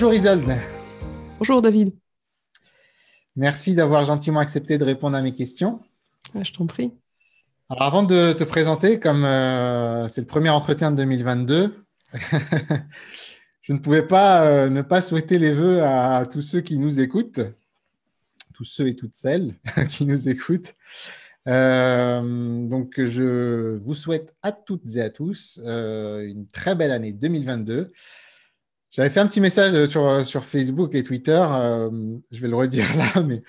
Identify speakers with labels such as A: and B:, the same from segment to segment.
A: Bonjour Isolde. Bonjour David. Merci d'avoir gentiment accepté de répondre à mes questions. Ah, je t'en prie. avant de te présenter, comme euh, c'est le premier entretien de 2022, je ne pouvais pas euh, ne pas souhaiter les vœux à tous ceux qui nous écoutent, tous ceux et toutes celles qui nous écoutent. Euh, donc, je vous souhaite à toutes et à tous une très belle année 2022 j'avais fait un petit message euh, sur, euh, sur Facebook et Twitter, euh, je vais le redire là, mais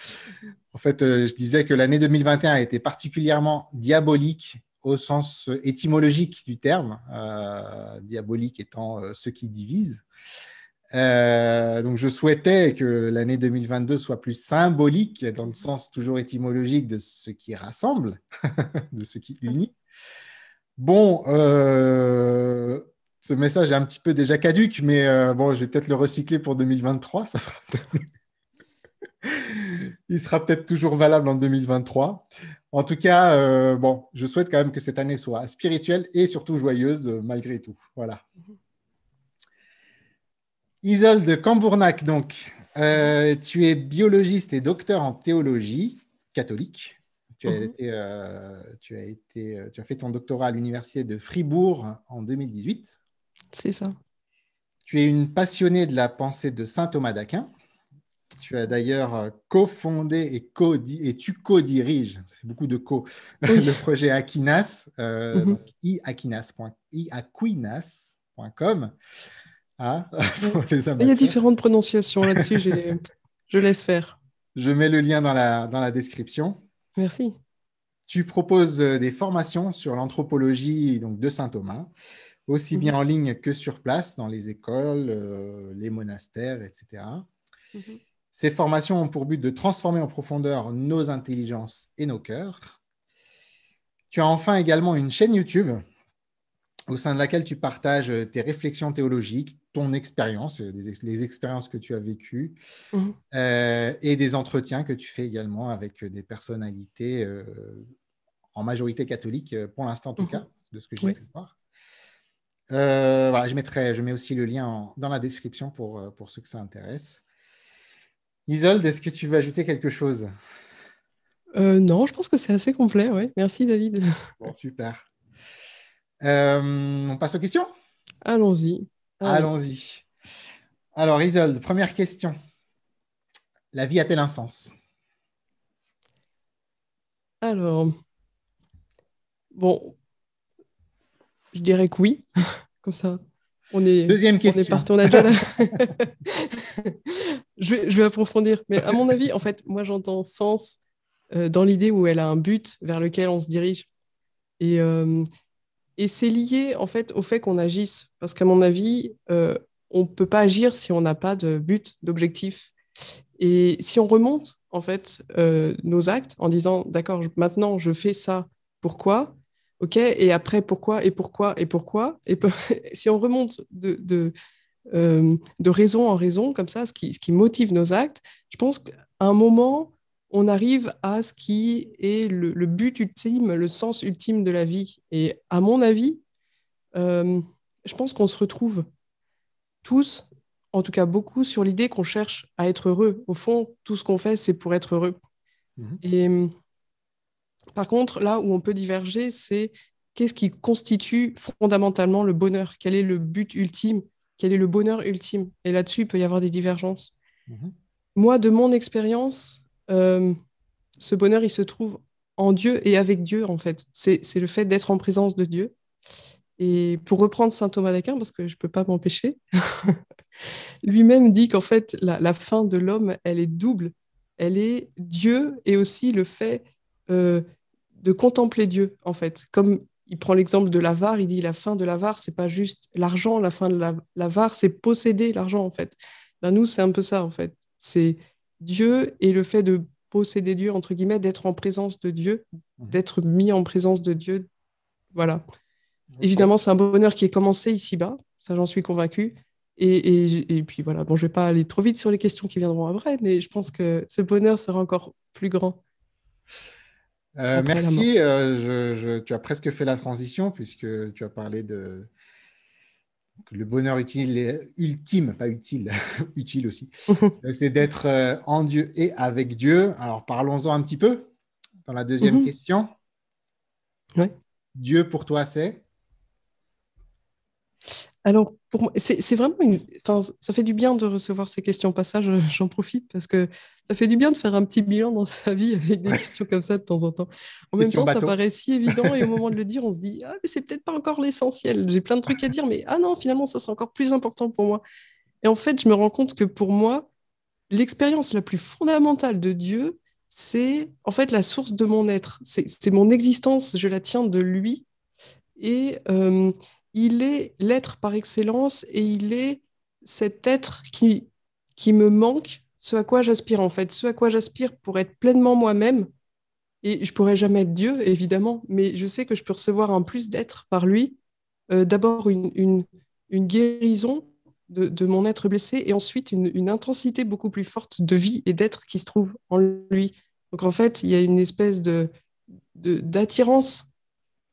A: en fait, je disais que l'année 2021 a été particulièrement diabolique au sens étymologique du terme, diabolique étant ce qui divise. donc je souhaitais que l'année 2022 soit plus symbolique dans le sens toujours étymologique de ce qui rassemble, de ce qui unit. Bon, ce message est un petit peu déjà caduque, mais euh, bon, je vais peut-être le recycler pour 2023. Ça Il sera peut-être toujours valable en 2023. En tout cas, euh, bon, je souhaite quand même que cette année soit spirituelle et surtout joyeuse euh, malgré tout. Voilà. Isole de Cambournac, donc, tu es biologiste et docteur en théologie catholique. Mhm. as été, tu as, fait ton doctorat à l'université de Fribourg en 2018. C'est ça. Tu es une passionnée de la pensée de saint Thomas d'Aquin. Tu as d'ailleurs euh, cofondé et, co et tu co-diriges, beaucoup de co, le projet Aquinas, euh, mhm. iaquinas.com. Ah, Il y a différentes
B: prononciations là-dessus,
A: je laisse faire. Je mets le lien dans la, dans la description. Merci. Tu proposes euh, des formations sur l'anthropologie de saint Thomas aussi mmh. bien en ligne que sur place, dans les écoles, euh, les monastères, etc. Mmh Ces formations ont pour but de transformer en profondeur nos intelligences et nos cœurs. Tu as enfin également une chaîne YouTube au sein de laquelle tu partages euh, tes réflexions théologiques, ton expérience, euh, les expériences que tu as vécues mmh. et des entretiens que tu fais également avec des personnalités en majorité catholique, pour l'instant en tout cas, de ce que j'ai pu voir. Euh, je, mettrai, je mets aussi le lien dans la description pour, euh, pour ceux que ça intéresse. Isolde, est-ce que tu veux ajouter quelque chose euh, Non, je pense que c'est assez complet. Ouais. Merci, David. Bon, super. on passe aux questions Allons-y. Allons-y. Alors, Isolde, première question. La vie a-t-elle
B: un sens Alors, bon, je dirais que oui. Comme ça, on est, Deuxième question. On est parti, on a déjà là. je, vais, approfondir. Mais à mon avis, en fait, moi, j'entends sens euh, dans l'idée où elle a un but vers lequel on se dirige. Et, euh, et c'est lié, en fait, au fait qu'on agisse. Parce qu'à mon avis, euh, on ne peut pas agir si on n'a pas de but, d'objectif. Et si on remonte, en fait, nos actes en disant, d'accord, maintenant, je fais ça, pourquoi OK, et après, pourquoi, et pourquoi, et pourquoi Et si on remonte de, de, euh, de, raison en raison, comme ça, ce qui, ce qui motive nos actes, je pense qu'à un moment, on arrive à ce qui est le, but ultime, le sens ultime de la vie. Et à mon avis, euh, je pense qu'on se retrouve tous, en tout cas beaucoup, sur l'idée qu'on cherche à être heureux. Au fond, tout ce qu'on fait, c'est pour être heureux. Mmh. Et par contre, là où on peut diverger, c'est qu'est-ce qui constitue fondamentalement le bonheur Quel est le but ultime Quel est le bonheur ultime Et là-dessus, il peut y avoir des divergences. Mhm. Moi, de mon expérience, euh, ce bonheur, il se trouve en Dieu et avec Dieu, en fait. C'est le fait d'être en présence de Dieu. Et pour reprendre saint Thomas d'Aquin, parce que je ne peux pas m'empêcher, lui-même dit qu'en fait, la, fin de l'homme, elle est double. Elle est Dieu et aussi le fait euh, de contempler Dieu, en fait. Comme il prend l'exemple de l'avare, il dit la fin de l'avare, c'est pas juste l'argent, la fin de l'avare, c'est posséder l'argent, en fait. Ben, nous, c'est un peu ça, en fait. C'est Dieu et le fait de posséder Dieu, entre guillemets, d'être en présence de Dieu, mhm. d'être mis en présence de Dieu. Voilà. Évidemment, c'est un bonheur qui est commencé ici-bas, ça j'en suis convaincu. Et, et, puis voilà, bon, je ne vais pas aller trop vite sur les questions qui viendront après, mais je pense que ce bonheur sera encore plus grand. Euh, merci.
A: Euh, tu as presque fait la transition puisque tu as parlé de le bonheur utile, ultime, pas utile, utile aussi, euh, c'est d'être en Dieu et avec Dieu. Alors parlons-en un petit peu dans la deuxième mhm. question. Dieu pour toi, c'est
B: alors, pour moi, c'est vraiment une. Enfin, ça fait du bien de recevoir ces questions passage. Euh, j'en profite parce que ça fait du bien de faire un petit bilan dans sa vie avec des questions comme ça de temps en temps. En même temps, ça paraît si évident et au moment de le dire, on se dit Ah, mais c'est peut-être pas encore l'essentiel. J'ai plein de trucs à dire, mais ah non, finalement, ça c'est encore plus important pour moi. Et en fait, je me rends compte que pour moi, l'expérience la plus fondamentale de Dieu, c'est en fait la source de mon être. C'est mon existence, je la tiens de lui. Et. Euh, il est l'être par excellence et il est cet être qui, qui me manque, ce à quoi j'aspire en fait, ce à quoi j'aspire pour être pleinement moi-même. Et je pourrais jamais être Dieu, évidemment, mais je sais que je peux recevoir un plus d'être par lui. Euh, d'abord une, une, guérison de, mon être blessé et ensuite une, intensité beaucoup plus forte de vie et d'être qui se trouve en lui. Donc en fait, il y a une espèce de d'attirance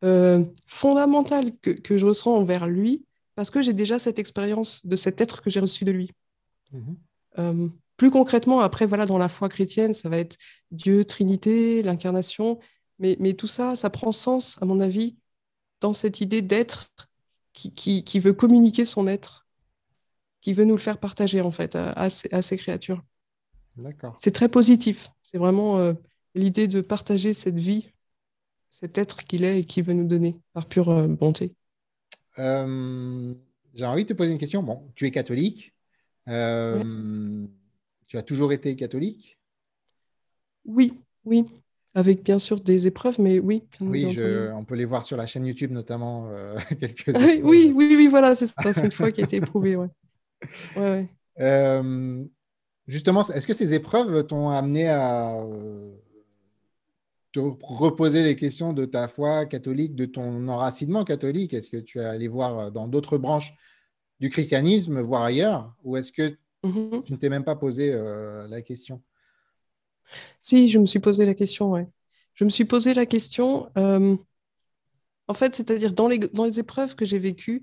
B: euh, fondamentale que, que, je ressens envers lui, parce que j'ai déjà cette expérience de cet être que j'ai reçu de lui. Mhm. Euh, plus concrètement, après, voilà, dans la foi chrétienne, ça va être Dieu, Trinité, l'incarnation, mais, mais tout ça, ça prend sens, à mon avis, dans cette idée d'être qui, qui, qui, veut communiquer son être, qui veut nous le faire partager, en fait, à, ses créatures. D'accord. C'est très positif. C'est vraiment euh, l'idée de partager cette vie cet être qu'il est et qu'il veut nous donner par pure euh, bonté euh, J'ai envie de te poser une question.
A: Bon, tu es catholique. Euh, tu as toujours été catholique
B: Oui, oui. Avec bien sûr des épreuves, mais oui. Oui, on
A: peut les voir sur la chaîne YouTube notamment. oui,
B: oui, oui, voilà, c'est cette fois qui a été éprouvée.
A: justement, est-ce que ces épreuves t'ont amené à reposer les questions de ta foi catholique, de ton enracinement catholique Est-ce que tu es allé voir euh, dans d'autres branches du christianisme, voire ailleurs Ou est-ce que mm-hmm. tu ne t'es même pas posé euh, la question
B: Si, je me suis posé la question, oui. Je me suis posé la question, euh, en fait, c'est-à-dire dans les, dans les épreuves que j'ai vécues,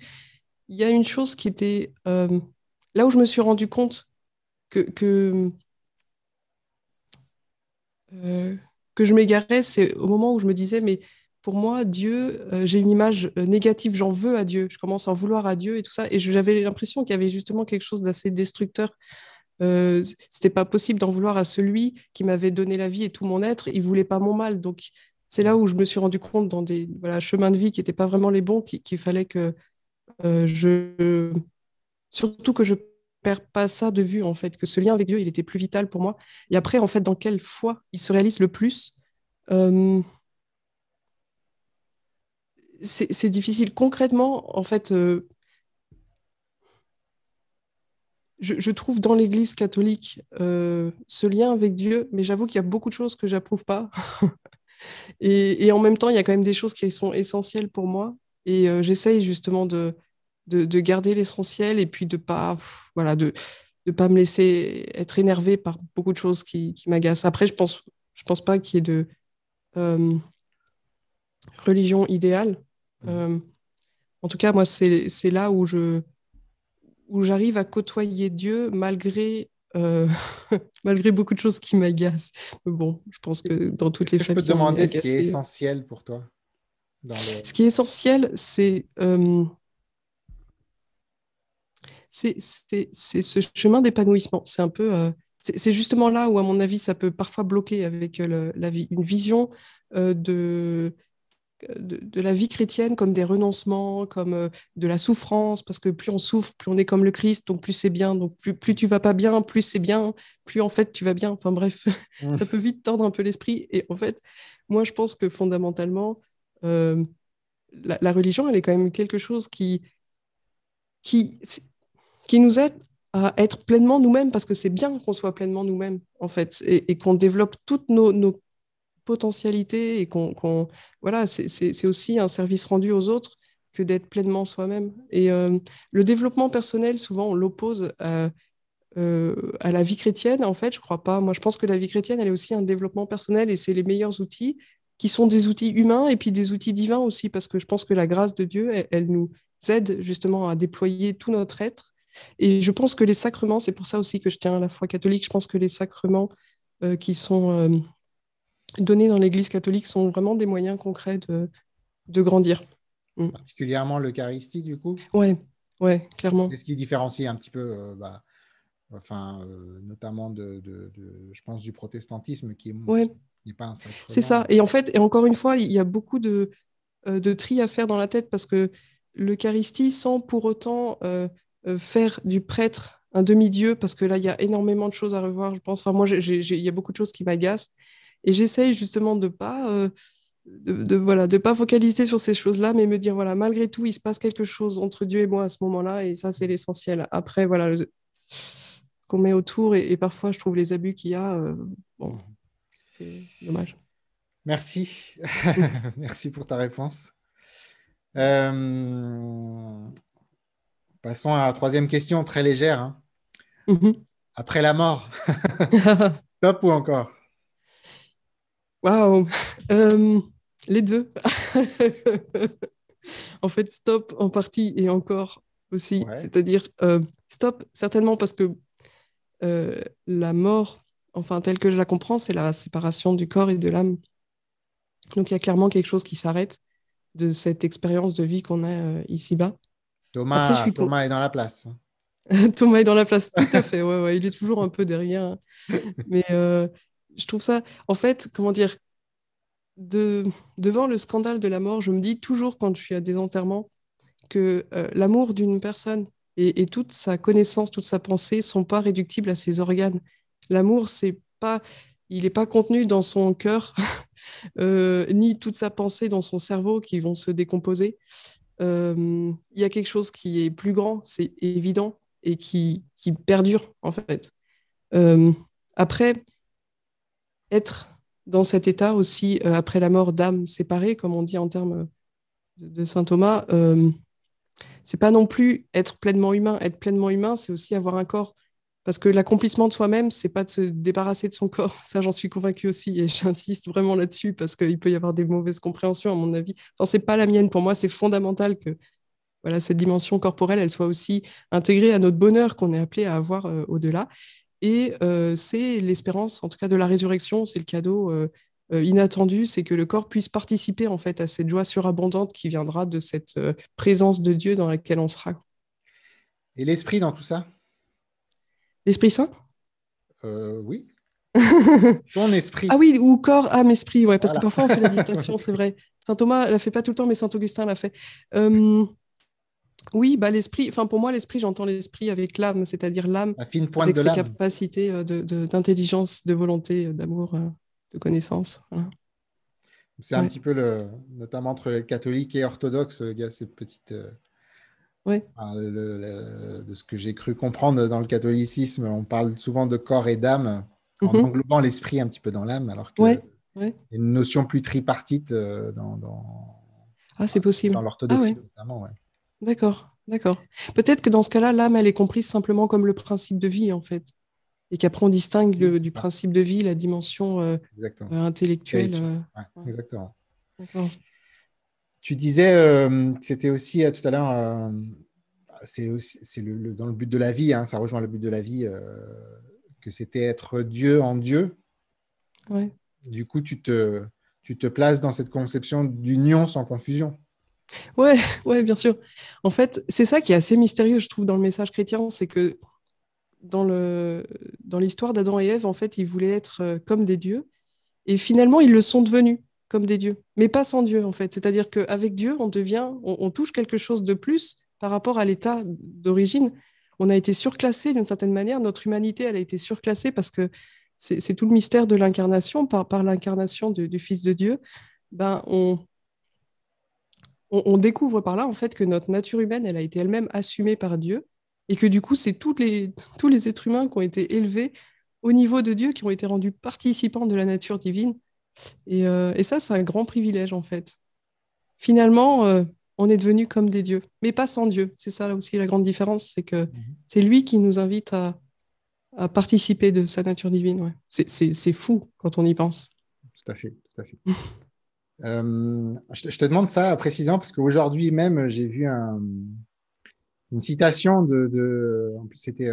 B: il y a une chose qui était là où je me suis rendu compte que... que que je m'égarais, c'est au moment où je me disais, mais pour moi, Dieu, euh, j'ai une image euh, négative, j'en veux à Dieu, je commence à en vouloir à Dieu et tout ça. Et j'avais l'impression qu'il y avait justement quelque chose d'assez destructeur. Euh, C'était pas possible d'en vouloir à celui qui m'avait donné la vie et tout mon être. Il voulait pas mon mal. Donc, c'est là où je me suis rendu compte dans des chemins de vie qui n'étaient pas vraiment les bons, qu'il fallait que euh, je. Surtout que je perds pas ça de vue, en fait, que ce lien avec Dieu, il était plus vital pour moi. Et après, en fait, dans quelle foi il se réalise le plus euh, C'est difficile. Concrètement, en fait, euh, je, trouve dans l'Église catholique euh, ce lien avec Dieu, mais j'avoue qu'il y a beaucoup de choses que j'approuve pas. et, et, en même temps, il y a quand même des choses qui sont essentielles pour moi. Et j'essaye justement de, de, garder l'essentiel et puis de pas, voilà, de ne pas me laisser être énervé par beaucoup de choses qui, m'agacent. Après, je pense, je pense pas qu'il y ait de euh, religion idéale. Mmh. Euh, en tout cas, moi, c'est là où je où j'arrive à côtoyer Dieu malgré euh, malgré beaucoup de choses qui m'agacent. bon, je pense que dans toutes les familles. Je peux demander ce qui est
A: essentiel pour toi.
B: Ce qui est essentiel, c'est c'est ce chemin d'épanouissement. C'est un peu, euh, c'est justement là où, à mon avis, ça peut parfois bloquer avec euh, la une vision euh, de, de, la vie chrétienne comme des renoncements, comme de la souffrance, parce que plus on souffre, plus on est comme le Christ, donc plus c'est bien, donc plus, plus tu vas pas bien, plus c'est bien, plus en fait tu vas bien. Enfin bref, mmh. ça peut vite tordre un peu l'esprit. Et en fait, moi, je pense que fondamentalement, la, religion, elle est quand même quelque chose qui, qui qui nous aide à être pleinement nous-mêmes, parce que c'est bien qu'on soit pleinement nous-mêmes, en fait, et, qu'on développe toutes nos, potentialités, et qu'on... voilà, c'est aussi un service rendu aux autres que d'être pleinement soi-même. Et euh, le développement personnel, souvent, on l'oppose euh, à, la vie chrétienne. En fait, je crois pas. Moi, je pense que la vie chrétienne, elle est aussi un développement personnel, et c'est les meilleurs outils qui sont des outils humains et puis des outils divins aussi, parce que je pense que la grâce de Dieu, elle nous aide justement à déployer tout notre être et je pense que les sacrements, c'est pour ça aussi que je tiens à la foi catholique, je pense que les sacrements euh, qui sont euh, donnés dans l'Église catholique sont vraiment des moyens concrets de, grandir. Mm. Particulièrement l'Eucharistie, du coup Oui, ouais, clairement. C'est ce qui
A: différencie un petit peu, euh, bah, enfin, notamment, de, je pense, du protestantisme qui est... pas un
B: C'est ça. Et en fait, et encore une fois, il y a beaucoup de, tri à faire dans la tête parce que l'Eucharistie, sans pour autant euh, faire du prêtre un demi-dieu, parce que là, il y a énormément de choses à revoir, je pense. Enfin, moi, il y a beaucoup de choses qui m'agacent. Et j'essaye justement de pas, euh, de, voilà, de pas focaliser sur ces choses-là, mais me dire, voilà, malgré tout, il se passe quelque chose entre Dieu et moi à ce moment-là, et ça, c'est l'essentiel. Après, voilà, ce qu'on met autour, et, parfois, je trouve les abus qu'il y a, euh, bon, c'est dommage.
A: Merci. Merci pour ta réponse. Passons à la troisième question, très légère. Hein. Mhm. Après la mort, stop ou encore
B: Waouh euh, Les deux. en fait, stop en partie et encore aussi. C'est-à-dire, euh, stop, certainement parce que euh, la mort, enfin, telle que je la comprends, c'est la séparation du corps et de l'âme. Donc, il y a clairement quelque chose qui s'arrête de cette expérience de vie qu'on a ici-bas. Thomas, Thomas est dans la place. Thomas est dans la place, tout à fait. il est toujours un peu derrière. Mais euh, je trouve ça, en fait, comment dire, de... devant le scandale de la mort, je me dis toujours quand je suis à des enterrements que euh, l'amour d'une personne et, toute sa connaissance, toute sa pensée sont pas réductibles à ses organes. L'amour, c'est pas, il n'est pas contenu dans son cœur, euh, ni toute sa pensée dans son cerveau qui vont se décomposer. Euh, il y a quelque chose qui est plus grand, c'est évident, et qui, perdure, en fait. Euh, après, être dans cet état aussi, euh, après la mort d'âme séparée, comme on dit en termes de saint Thomas, c'est pas non plus être pleinement humain. Être pleinement humain, c'est aussi avoir un corps parce que l'accomplissement de soi-même, c'est pas de se débarrasser de son corps. Ça, j'en suis convaincue aussi, et j'insiste vraiment là-dessus parce qu'il peut y avoir des mauvaises compréhensions, à mon avis. Ce c'est pas la mienne. Pour moi, c'est fondamental que voilà, cette dimension corporelle, elle soit aussi intégrée à notre bonheur qu'on est appelé à avoir euh, au-delà. Et euh, c'est l'espérance, en tout cas, de la résurrection. C'est le cadeau euh, inattendu, c'est que le corps puisse participer en fait à cette joie surabondante qui viendra de cette présence de Dieu dans laquelle on sera. Et l'esprit dans tout ça L'Esprit Saint
A: euh, Oui.
B: Ton esprit. Ah oui, ou corps, âme, esprit, ouais, parce que parfois on fait la distinction, c'est vrai. Saint Thomas la fait pas tout le temps, mais Saint Augustin l'a fait. Euh, oui, bah l'esprit, enfin pour moi, l'esprit, j'entends l'esprit avec l'âme, c'est-à-dire l'âme avec ses capacités euh, d'intelligence, de, volonté, d'amour, de connaissance.
A: C'est un petit peu le, notamment entre les catholiques et orthodoxes, il y a ces petites de ce que j'ai cru comprendre dans le catholicisme, on parle souvent de corps et d'âme, en mhm. englobant l'esprit un petit peu dans l'âme, alors que une notion plus tripartite euh, dans,
B: ah, c'est possible. l'orthodoxie ah, D'accord, d'accord. Peut-être que dans ce cas-là, l'âme, elle est comprise simplement comme le principe de vie, en fait. Et qu'après, on distingue euh, du principe de vie la dimension euh, intellectuelle. exactement. D'accord.
A: Tu disais euh, que c'était aussi euh, tout à l'heure, euh, c'est le, dans le but de la vie, hein, ça rejoint le but de la vie, que c'était être Dieu en Dieu. Du coup, tu te, tu te places dans cette conception d'union sans confusion.
B: Ouais, ouais, bien sûr. En fait, c'est ça qui est assez mystérieux, je trouve, dans le message chrétien, c'est que dans le dans l'histoire d'Adam et Ève, en fait, ils voulaient être comme des dieux, et finalement, ils le sont devenus comme des dieux, mais pas sans Dieu en fait. C'est-à-dire qu'avec Dieu, on devient, on, touche quelque chose de plus par rapport à l'état d'origine. On a été surclassé d'une certaine manière, notre humanité, elle a été surclassée parce que c'est tout le mystère de l'incarnation, par, l'incarnation du Fils de Dieu, ben on, on, découvre par là en fait que notre nature humaine, elle a été elle-même assumée par Dieu, et que du coup, c'est les, tous les êtres humains qui ont été élevés au niveau de Dieu, qui ont été rendus participants de la nature divine, euh, et, ça, c'est un grand privilège, en fait. Finalement, euh, on est devenu comme des dieux, mais pas sans Dieu. C'est ça aussi la grande différence, c'est que mhm. c'est lui qui nous invite à, participer de sa nature divine. C'est fou quand on y pense.
A: Tout à fait, tout à fait. Euh, je, te demande ça précisément parce qu'aujourd'hui même, j'ai vu une citation de, c'était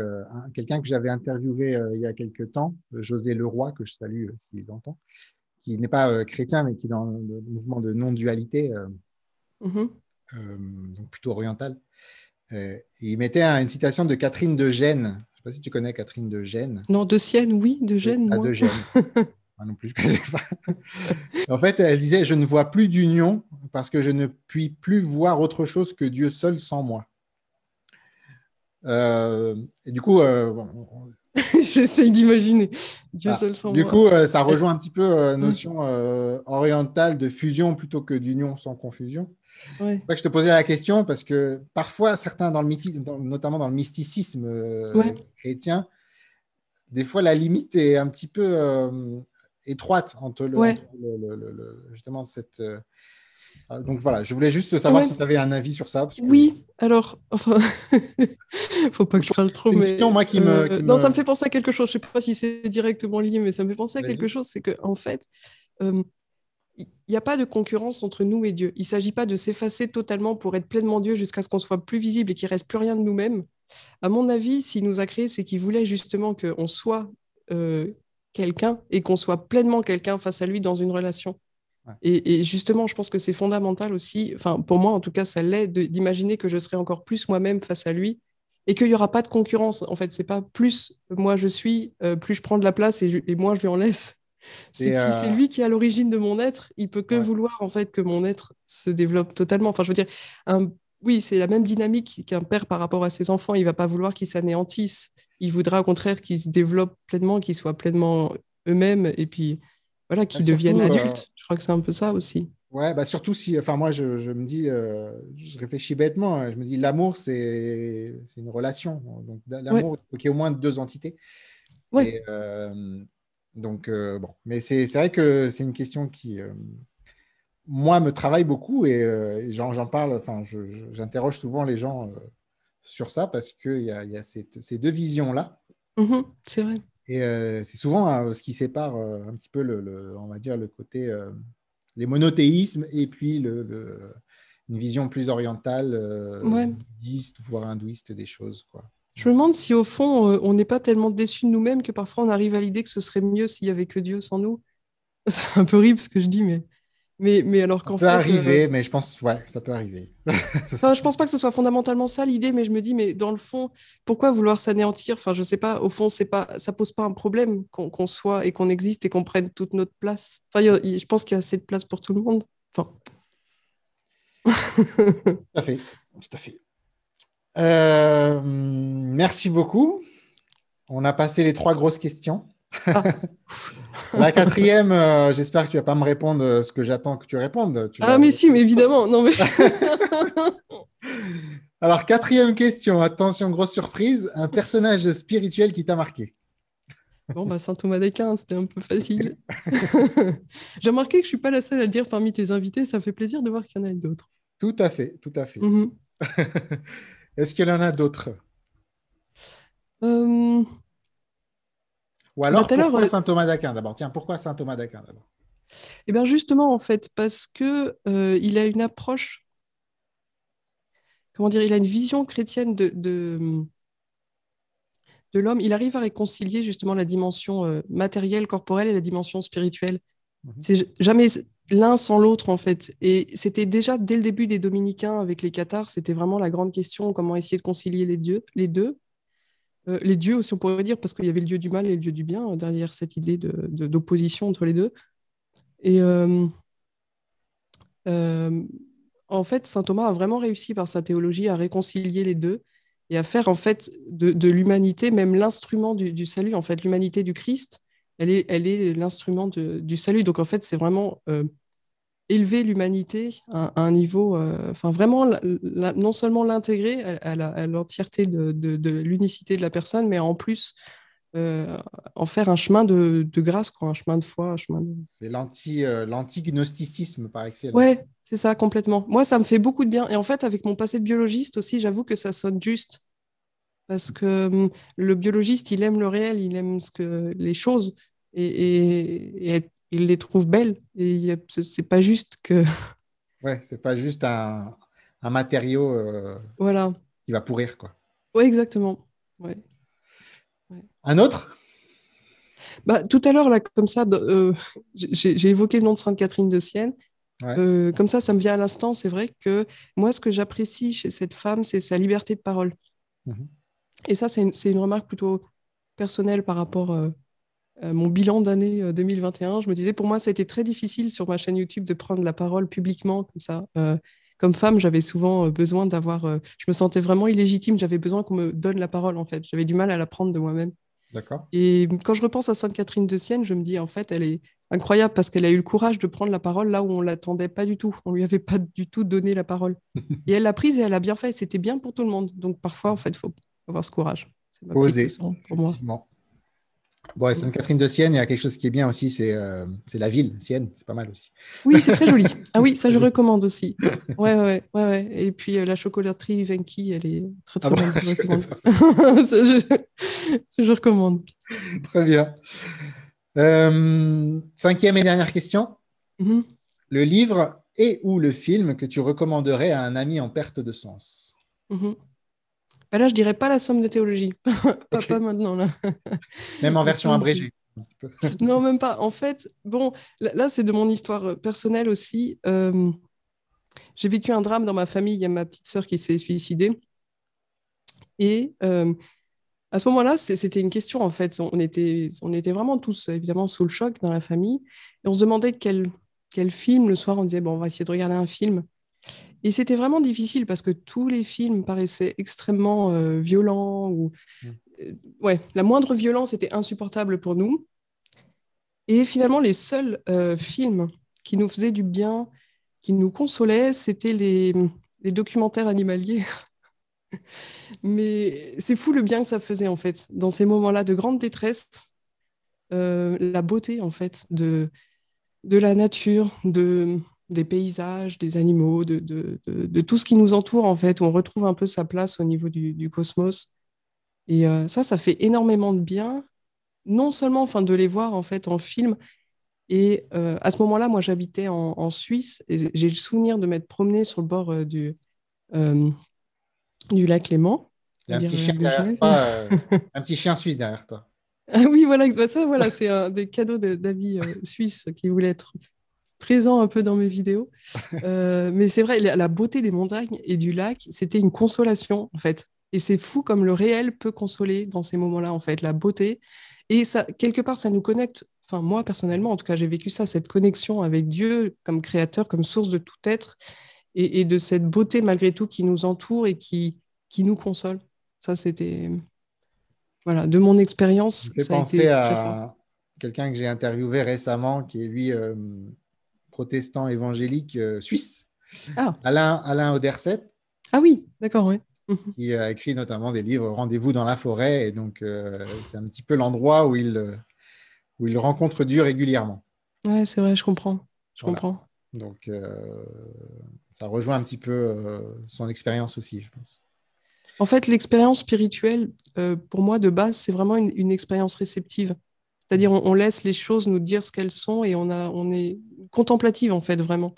A: quelqu'un que j'avais interviewé il y a quelques temps, José Leroy, que je salue s'il entend. Il n'est pas euh, chrétien, mais qui est dans le mouvement de non-dualité, euh, mm-hmm. euh, donc plutôt oriental. il mettait une citation de Catherine de Gênes. Je ne sais pas si tu connais Catherine de Gênes. Non, de Sienne, oui, de Gênes. Ah, de Gênes. non plus, en fait, elle disait Je ne vois plus d'union parce que je ne puis plus voir autre chose que Dieu seul sans moi. et du coup, J'essaye d'imaginer. Ah, du coup, euh, ça rejoint un petit peu la euh, mm. notion euh, orientale de fusion plutôt que d'union sans confusion. Que je te posais la question parce que parfois, certains, dans le notamment dans le mysticisme chrétien, des fois, la limite est un petit peu étroite entre, le, justement cette ah, donc voilà, je voulais juste savoir si tu avais un avis sur ça.
B: Oui, alors, enfin, faut pas que je parle trop, non, ça me fait penser à quelque chose. Je sais pas si c'est directement lié, mais ça me fait penser à quelque chose. C'est que, en fait, euh, il n'y a pas de concurrence entre nous et Dieu. Il ne s'agit pas de s'effacer totalement pour être pleinement Dieu jusqu'à ce qu'on soit plus visible et qu'il reste plus rien de nous-mêmes. À mon avis, s'il nous a créé, c'est qu'il voulait justement qu'on soit euh, quelqu'un et qu'on soit pleinement quelqu'un face à lui dans une relation. Et, justement, je pense que c'est fondamental aussi, enfin pour moi en tout cas, ça l'est d'imaginer que je serai encore plus moi-même face à lui et qu'il n'y aura pas de concurrence. En fait, c'est pas plus moi je suis, euh, plus je prends de la place et, moins moi je lui en laisse. C'est euh, lui qui est à l'origine de mon être. Il peut que vouloir en fait que mon être se développe totalement. Enfin, je veux dire, oui, c'est la même dynamique qu'un père par rapport à ses enfants. Il ne va pas vouloir qu'ils s'anéantissent. Il voudra au contraire qu'ils se développent pleinement, qu'ils soient pleinement eux-mêmes. Et puis, voilà, qui bah, deviennent euh, adultes. Je
A: crois que c'est un peu ça aussi. Ouais, bah surtout si, enfin moi je, me dis, euh, je réfléchis bêtement, hein. je me dis l'amour c'est une relation, donc l'amour il faut qu'il y ait au moins deux entités. Ouais. Euh, donc bon, mais c'est vrai que c'est une question qui moi me travaille beaucoup et, j'en parle, enfin j'interroge souvent les gens sur ça parce qu'il y a, y a ces deux visions là. Mhm, c'est vrai. Et euh, c'est souvent hein, ce qui sépare euh, un petit peu le, on va dire le côté euh, les monothéismes et puis le, une vision plus orientale, ouais. voire hindouiste des choses quoi.
B: Je me demande si au fond on n'est pas tellement déçu de nous-mêmes que parfois on arrive à l'idée que ce serait mieux s'il y avait que Dieu sans nous. C'est un peu horrible ce que je dis, mais mais, mais alors qu'en fait. Ça peut arriver, euh, mais
A: je pense, ouais, ça peut arriver. enfin,
B: je pense pas que ce soit fondamentalement ça l'idée, mais je me dis, mais dans le fond, pourquoi vouloir s'anéantir Enfin, je sais pas, au fond, c'est pas, ça pose pas un problème qu'on soit et qu'on existe et qu'on prenne toute notre place. Enfin, je pense qu'il y a assez de place pour tout le monde. Enfin. tout à fait, tout à fait. Euh, merci
A: beaucoup. On a passé les trois grosses questions. Ah. La quatrième, euh, j'espère que tu vas pas me répondre euh, ce que j'attends que tu répondes. Tu ah, mais si, mais évidemment. Non, mais... Alors, quatrième question. Attention, grosse surprise.
B: Un personnage spirituel qui t'a marqué Bon, bah, Saint Thomas d'Aquin, c'était un peu facile. J'ai remarqué que je ne suis pas la seule à le dire parmi tes invités. Ça fait plaisir de voir qu'il y en a d'autres. Tout à fait, tout à fait. Mhm.
A: Est-ce qu'il y en a d'autres euh, ou bah, alors, pourquoi euh, Saint Thomas d'Aquin d'abord Tiens, pourquoi
B: Saint Thomas d'Aquin d'abord Eh bien, justement, en fait, parce que euh, il a une approche, comment dire, il a une vision chrétienne de, de, l'homme. Il arrive à réconcilier justement la dimension euh, matérielle, corporelle et la dimension spirituelle. Mhm. C'est jamais l'un sans l'autre, en fait. Et c'était déjà dès le début des Dominicains avec les Cathares, c'était vraiment la grande question, comment essayer de concilier les, dieux, les deux. Euh, les dieux aussi, on pourrait dire, parce qu'il y avait le dieu du mal et le dieu du bien euh, derrière cette idée d'opposition entre les deux. Et euh, en fait, saint Thomas a vraiment réussi par sa théologie à réconcilier les deux et à faire en fait de, l'humanité même l'instrument du, salut. En fait, l'humanité du Christ, elle est, elle est l'instrument du salut. Donc en fait, c'est vraiment élever l'humanité à, un niveau, euh, enfin vraiment, non seulement l'intégrer à, l'entièreté de, l'unicité de la personne, mais en plus euh, en faire un chemin de, grâce, un chemin de
A: foi, un chemin C'est euh, l'anti-gnosticisme par excellence. Ouais,
B: c'est ça, complètement. Moi, ça me fait beaucoup de bien. Et en fait, avec mon passé de biologiste aussi, j'avoue que ça sonne juste. Parce que hum, le biologiste, il aime le réel, il aime ce que, les choses. Et, et être il les trouve belles. Et c'est pas juste que.
A: Ouais, c'est pas juste un, un matériau euh, voilà. il va pourrir, quoi.
B: Oui, exactement. Ouais. Un autre bah, Tout à l'heure, là, comme ça, euh, j'ai évoqué le nom de Sainte-Catherine de Sienne. Euh, comme ça, ça me vient à l'instant. C'est vrai que moi, ce que j'apprécie chez cette femme, c'est sa liberté de parole. Mhm. Et ça, c'est une, une, remarque plutôt personnelle par rapport euh, mon bilan d'année 2021. Euh, je me disais, pour moi, ça a été très difficile sur ma chaîne YouTube de prendre la parole publiquement comme ça. Euh, comme femme, j'avais souvent besoin d'avoir. je me sentais vraiment illégitime. J'avais besoin qu'on me donne la parole, en fait. J'avais du mal à la prendre de moi-même. D'accord. Et quand je repense à Sainte Catherine de Sienne, je me dis, en fait, elle est incroyable parce qu'elle a eu le courage de prendre la parole là où on l'attendait pas du tout. On ne lui avait pas du tout donné la parole. et elle l'a prise et elle a bien fait. C'était bien pour tout le monde. Donc parfois, en fait, il faut avoir ce courage. C'est ma Oser, pour moi.
A: Bon, Sainte-Catherine de Sienne, il y a quelque chose qui est bien aussi, c'est euh, la ville, Sienne, c'est pas mal aussi.
B: Oui, c'est très joli. Ah oui, ça je recommande aussi. Ouais, ouais, ouais. ouais. Et puis euh, la chocolaterie Venki, elle est très très ah bonne. je,
A: je, recommande. Très bien. Euh, cinquième et dernière question. Mm-hmm. Le livre et ou le film que tu recommanderais à un ami en perte de sens
B: mm-hmm. Bah là, je dirais pas la somme de théologie. pas, maintenant, là. même en version abrégée. non, même pas. En fait, bon, là, c'est de mon histoire euh, personnelle aussi. Euh, j'ai vécu un drame dans ma famille. Il y a ma petite sœur qui s'est suicidée. Et euh, à ce moment-là, c'était une question, en fait. On était, on était vraiment tous, évidemment, sous le choc dans la famille. Et on se demandait quel, quel film. Le soir, on disait, bon, on va essayer de regarder un film. Et c'était vraiment difficile parce que tous les films paraissaient extrêmement euh, violents. Ou... Mmh. Euh, ouais, la moindre violence était insupportable pour nous. Et finalement, les seuls euh, films qui nous faisaient du bien, qui nous consolaient, c'était les, les documentaires animaliers. Mais c'est fou le bien que ça faisait en fait. Dans ces moments-là de grande détresse, la beauté en fait de, de la nature, de, des paysages, des animaux, de, tout ce qui nous entoure, en fait, où on retrouve un peu sa place au niveau du, cosmos. Et euh, ça, ça fait énormément de bien, non seulement enfin, de les voir en fait en film. Et euh, à ce moment-là, moi, j'habitais en, Suisse et j'ai le souvenir de m'être promené sur le bord euh, du, lac Léman. Il y a un, petit chien suisse derrière toi. Ah oui, voilà, bah ça, voilà, c'est un des cadeaux d'habits de, suisses qui voulait être présent un peu dans mes vidéos. Euh, mais c'est vrai, la, beauté des montagnes et du lac, c'était une consolation, en fait. Et c'est fou comme le réel peut consoler dans ces moments-là, en fait, la beauté. Et ça, quelque part, ça nous connecte. Enfin, moi, personnellement, en tout cas, j'ai vécu ça, cette connexion avec Dieu comme créateur, comme source de tout être, et, de cette beauté, malgré tout, qui nous entoure et qui, qui nous console. Ça, c'était. Voilà, de mon expérience. Ça a été à
A: quelqu'un que j'ai interviewé récemment qui est lui. Euh, protestant évangélique euh, suisse, ah. Alain, Alain Oderset.
B: Ah oui, d'accord, oui
A: Il euh, a écrit notamment des livres Rendez-vous dans la forêt. Et donc, euh, c'est un petit peu l'endroit où il, où il rencontre Dieu régulièrement.
B: Ouais, c'est vrai, je comprends. Je comprends.
A: Donc, ça rejoint un petit peu son expérience aussi, je pense.
B: En fait, l'expérience spirituelle, pour moi, de base, c'est vraiment une expérience réceptive. C'est-à-dire, on, laisse les choses nous dire ce qu'elles sont et on, est contemplative, en fait, vraiment.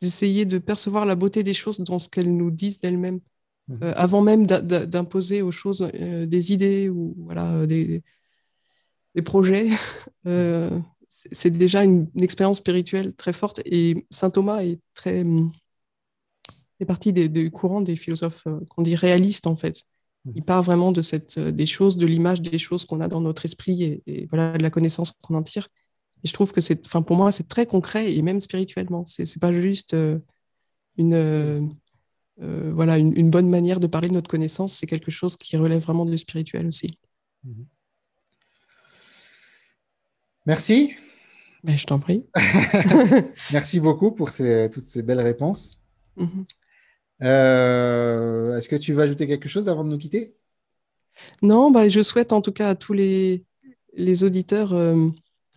B: D'essayer de percevoir la beauté des choses dans ce qu'elles nous disent d'elles-mêmes, mhm. euh, avant même d'imposer aux choses euh, des idées ou voilà, euh, des, projets. c'est déjà une, expérience spirituelle très forte et Saint Thomas est très. Hum, est partie des, des courants des philosophes qu'on dit réalistes, en fait. Mmh. Il part vraiment de cette, euh, des choses, de l'image des choses qu'on a dans notre esprit et, voilà, de la connaissance qu'on en tire. Et je trouve que c'est, enfin pour moi, c'est très concret et même spirituellement. C'est, n'est pas juste euh, une, euh, voilà, une, bonne manière de parler de notre connaissance. C'est quelque chose qui relève vraiment du spirituel aussi. Mmh. Merci. Mais ben, je t'en prie.
A: Merci beaucoup pour toutes ces belles réponses. Mmh. Euh, est-ce que tu veux ajouter quelque chose avant de nous quitter
B: Non, bah, je souhaite en tout cas à tous les, les auditeurs euh,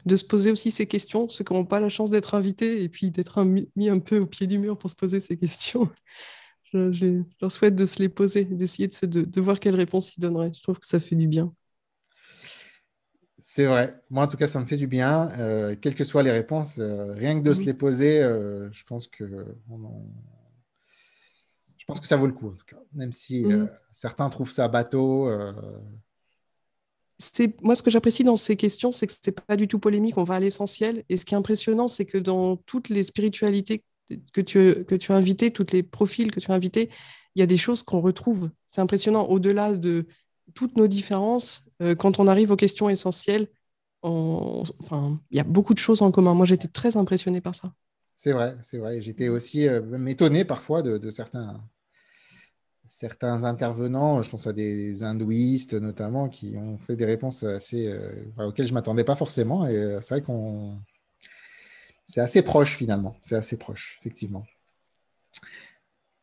B: de se poser aussi ces questions, ceux qui n'ont pas la chance d'être invités et puis d'être mis un peu au pied du mur pour se poser ces questions. Je, leur souhaite de se les poser, d'essayer de, de, voir quelles réponses ils donneraient. Je trouve que ça fait du bien. C'est vrai. Moi, en tout cas, ça me fait du bien. Euh, quelles
A: que soient les réponses, rien que de se les poser, je pense que on je pense que ça vaut le coup, en tout cas, même si euh, mhm. certains trouvent ça bateau. Euh.
B: C'est Moi, ce que j'apprécie dans ces questions, c'est que ce n'est pas du tout polémique, on va à l'essentiel. Et ce qui est impressionnant, c'est que dans toutes les spiritualités que tu, que tu as invitées, tous les profils que tu as invités, il y a des choses qu'on retrouve. C'est impressionnant, au-delà de toutes nos différences, euh, quand on arrive aux questions essentielles, enfin, il y a beaucoup de choses en commun. Moi, j'étais très impressionné par ça.
A: C'est vrai, c'est vrai. J'étais aussi euh, étonné parfois de certains, certains intervenants, je pense à des hindouistes notamment, qui ont fait des réponses assez euh, auxquelles je ne m'attendais pas forcément. Et euh, c'est vrai qu'on. C'est assez proche finalement. C'est assez proche, effectivement.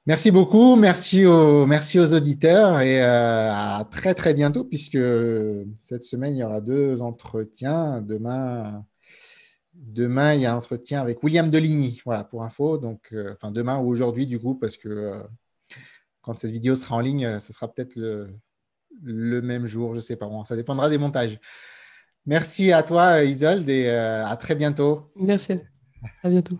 A: Merci beaucoup. Merci aux, merci aux auditeurs et euh, à très très bientôt, puisque cette semaine, il y aura deux entretiens. Demain. Demain, il y a un entretien avec William Deligny, voilà, pour info. Donc, enfin, demain ou aujourd'hui, du coup, parce que quand cette vidéo sera en ligne, euh, ce sera peut-être le, même jour, je ne sais pas. ça dépendra des montages. Merci à toi, euh, Isolde, et euh, à très
B: bientôt. Merci. À bientôt.